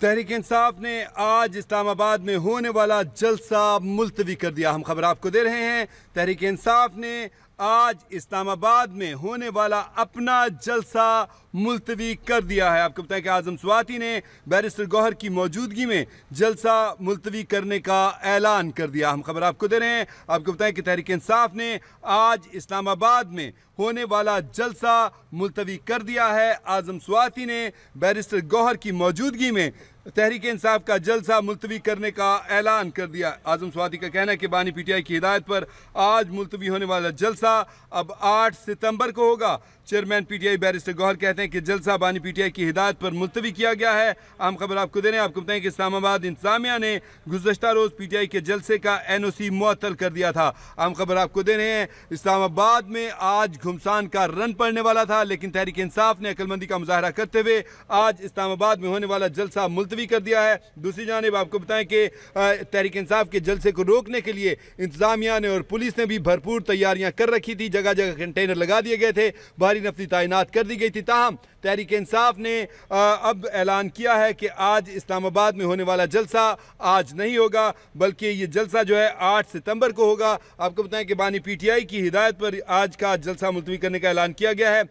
तहरीक इंसाफ ने आज इस्लामाबाद में होने वाला जलसा मुलतवी कर दिया हम खबर आपको दे रहे हैं तहरीक इंसाफ ने आज इस्लामाबाद में होने वाला अपना जलसा मुलतवी कर दिया है आपको बताया कि आजम स्वाति ने बैरिस्टर गौहर की मौजूदगी में जलसा मुलतवी करने का ऐलान कर दिया हम खबर आपको दे रहे हैं आपको बताएं कि तहरीक इंसाफ ने आज इस्लामाबाद में होने वाला जलसा मुलतवी कर दिया है आजम स्वाति ने बैरिस्टर गौहर की मौजूदगी में तहरीक इंसाफ का जलसा मुलतवी करने का ऐलान कर दिया आजम स्वादी का कहना है कि बानी पीटीआई की हिदायत पर आज मुलतवी होने वाला जलसा अब 8 सितंबर को होगा चेयरमैन पीटीआई बैरिस्टर गौहर कहते हैं कि जलसा बानी पीटीआई की हिदायत पर मुलतवी किया गया है अहम खबर आपको दे रहे हैं आपको बताएं कि इस्लामाबाद इंतजामिया ने गुजशत रोज़ पीटीआई के जलसे का एन ओ सी कर दिया था अहम खबर आपको दे रहे हैं इस्लामाबाद में आज घुमसान का रन पड़ने वाला था लेकिन तहरीक इंसाफ ने अकलमंदी का मुजाहरा करते हुए आज इस्लामाबाद में होने वाला जलसा मुलतवी मुलतवी कर दिया है दूसरी जानब आपको बताएं कि तहरीक इंसाफ के जलसे को रोकने के लिए इंतजामिया ने और पुलिस ने भी भरपूर तैयारियाँ कर रखी थी जगह जगह कंटेनर लगा दिए गए थे भारी नफली तैनात कर दी गई थी ताहम तहरीक इंसाफ ने अब ऐलान किया है कि आज इस्लामाबाद में होने वाला जलसा आज नहीं होगा बल्कि ये जलसा जो है आठ सितम्बर को होगा आपको बताएं कि बानी पी टी आई की हिदायत पर आज का जलसा मुलतवी करने का ऐलान किया गया है